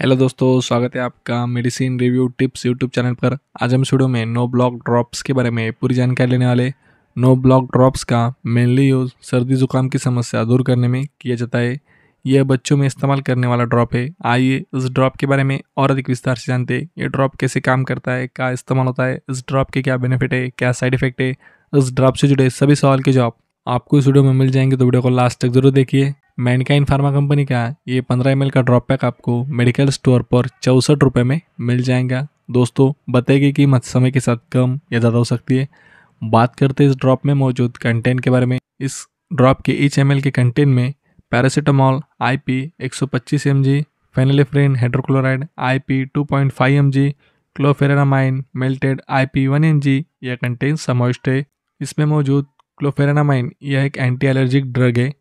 hello दोस्तों स्वागत है आपका medicine review tips YouTube channel पर आज हम स्टूडियो में नो ब्लॉक ड्रॉप्स के बारे में पूरी जानकारी लेने वाले नो ब्लॉक ड्रॉप्स का मेनली यूज़ सर्दी जुकाम की समस्या दूर करने में किया जाता है यह बच्चों में इस्तेमाल करने वाला ड्रॉप है आइए इस ड्रॉप के बारे में और अधिक विस्तार से जानते हैं ये ड्रॉप कैसे काम करता है क्या इस्तेमाल होता है इस ड्रॉप के क्या बेनिफिट है क्या साइड इफेक्ट है इस ड्रॉप से जुड़े सभी सवाल के जवाब आपको इस वीडियो में मिल जाएंगे तो वीडियो को लास्ट तक जरूर देखिए मैनकाइन फार्मा कंपनी का ये पंद्रह एम का ड्रॉप पैक आपको मेडिकल स्टोर पर चौंसठ रुपये में मिल जाएगा दोस्तों बताएगी गई कीमत समय के साथ कम या ज़्यादा हो सकती है बात करते इस ड्रॉप में मौजूद कंटेंट के बारे में इस ड्रॉप के एच एम के कंटेंट में पैरासीटामॉल आई पी एक सौ पच्चीस M G phenylephrine hydrochloride I P two point five M G chlorpheniramine maleate I P one M G यह कंटेंट समाविष्ट है इसमें मौजूद क्लोफेरानामाइन यह एक एंटी एलर्जिक ड्रग है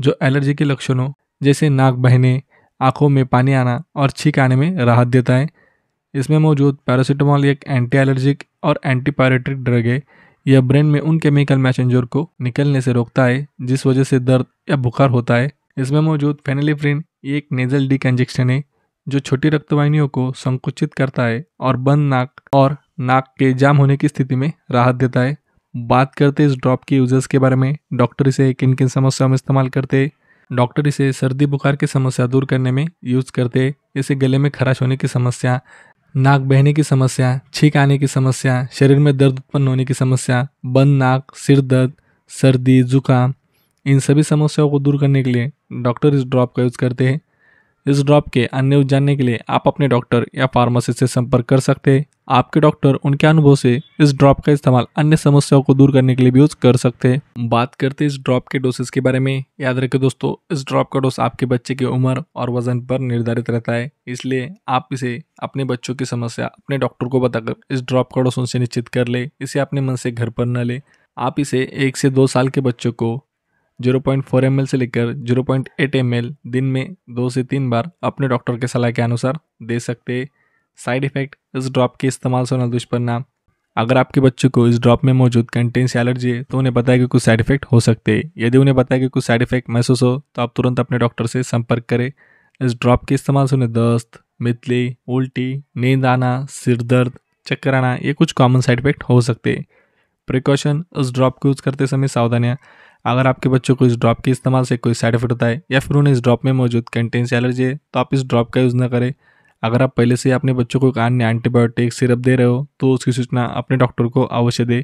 जो एलर्जी के लक्षणों जैसे नाक बहने आंखों में पानी आना और छींक आने में राहत देता है इसमें मौजूद पैरासीटामोल एक एंटी एलर्जिक और एंटीपायरेटिक ड्रग है यह ब्रेन में उन केमिकल मैसेंजर को निकलने से रोकता है जिस वजह से दर्द या बुखार होता है इसमें मौजूद फेनिलिफ्रिन एक नेजल डी कंजेक्शन है जो छोटी रक्तवाहिनियों को संकुचित करता है और बंद नाक और नाक के जाम होने की स्थिति में राहत देता है बात करते इस ड्रॉप के यूजर्स के बारे में डॉक्टर इसे किन किन समस्याओं में इस्तेमाल करते डॉक्टर इसे सर्दी बुखार की समस्या दूर करने में यूज़ करते इसे गले में खराश होने की समस्या नाक बहने की समस्या छींक आने की समस्या शरीर में दर्द उत्पन्न होने की समस्या बंद नाक सिर दर्द सर्दी जुकाम इन सभी समस्याओं को दूर करने के लिए डॉक्टर इस ड्रॉप का यूज़ करते हैं इस ड्रॉप के अन्य जानने के लिए आप अपने डॉक्टर या फार्मासिस्ट से संपर्क कर सकते हैं आपके डॉक्टर उनके अनुभव से इस ड्रॉप का इस्तेमाल अन्य समस्याओं को दूर करने के लिए भी यूज कर सकते हैं बात करते इस ड्रॉप के डोसेस के बारे में याद रखें दोस्तों इस ड्रॉप का डोस आपके बच्चे की उम्र और वजन पर निर्धारित रहता है इसलिए आप इसे अपने बच्चों की समस्या अपने डॉक्टर को बताकर इस ड्रॉप का डोस उनसे निश्चित कर ले इसे अपने मन से घर पर न ले आप इसे एक से दो साल के बच्चों को जीरो पॉइंट फोर एम से लेकर जीरो पॉइंट एट एम दिन में दो से तीन बार अपने डॉक्टर के सलाह के अनुसार दे सकते साइड इफ़ेक्ट इस ड्रॉप के इस्तेमाल से होना दुष्परिणाम अगर आपके बच्चे को इस ड्रॉप में मौजूद कंटेंस एलर्जी है तो उन्हें बताया कि कुछ साइड इफेक्ट हो सकते हैं यदि उन्हें पता है कि कुछ साइड इफेक्ट महसूस हो तो आप तुरंत अपने डॉक्टर से संपर्क करें इस ड्रॉप के इस्तेमाल से उन्हें दस्त मितली उल्टी नींद आना सिर दर्द चक्कर आना ये कुछ कॉमन साइड इफेक्ट हो सकते हैं प्रिकॉशन इस ड्रॉप को यूज़ करते समय सावधानियाँ अगर आपके बच्चों को इस ड्रॉप के इस्तेमाल से कोई साइड इफेक्ट होता है या फिर उन्हें इस ड्रॉप में मौजूद कैंटीन से एलर्जी है तो आप इस ड्रॉप का यूज़ ना करें अगर आप पहले से अपने बच्चों को कान अन्य एंटीबायोटिक सिरप दे रहे हो तो उसकी सूचना अपने डॉक्टर को अवश्य दे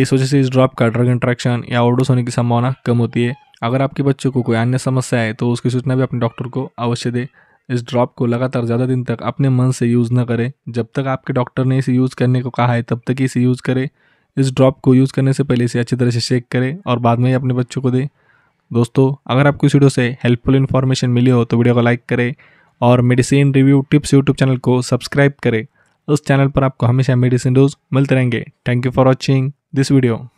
इस वजह से इस ड्रॉप का ड्रग इंट्रैक्शन या ओवरडोज होने की संभावना कम होती है अगर आपके बच्चों को कोई अन्य समस्या है तो उसकी सूचना भी अपने डॉक्टर को अवश्य दे इस ड्रॉप को लगातार ज़्यादा दिन तक अपने मन से यूज़ न करें जब तक आपके डॉक्टर ने इसे यूज़ करने को कहा है तब तक इसे यूज़ करें इस ड्रॉप को यूज़ करने से पहले इसे अच्छी तरह से शेक करें और बाद में ही अपने बच्चों को दें दोस्तों अगर आपको इस वीडियो से हेल्पफुल इन्फॉर्मेशन मिली हो तो वीडियो को लाइक करें और medicine review tips YouTube channel को सब्सक्राइब करें उस चैनल पर आपको हमेशा मेडिसिन डोज मिलते रहेंगे thank you for watching this video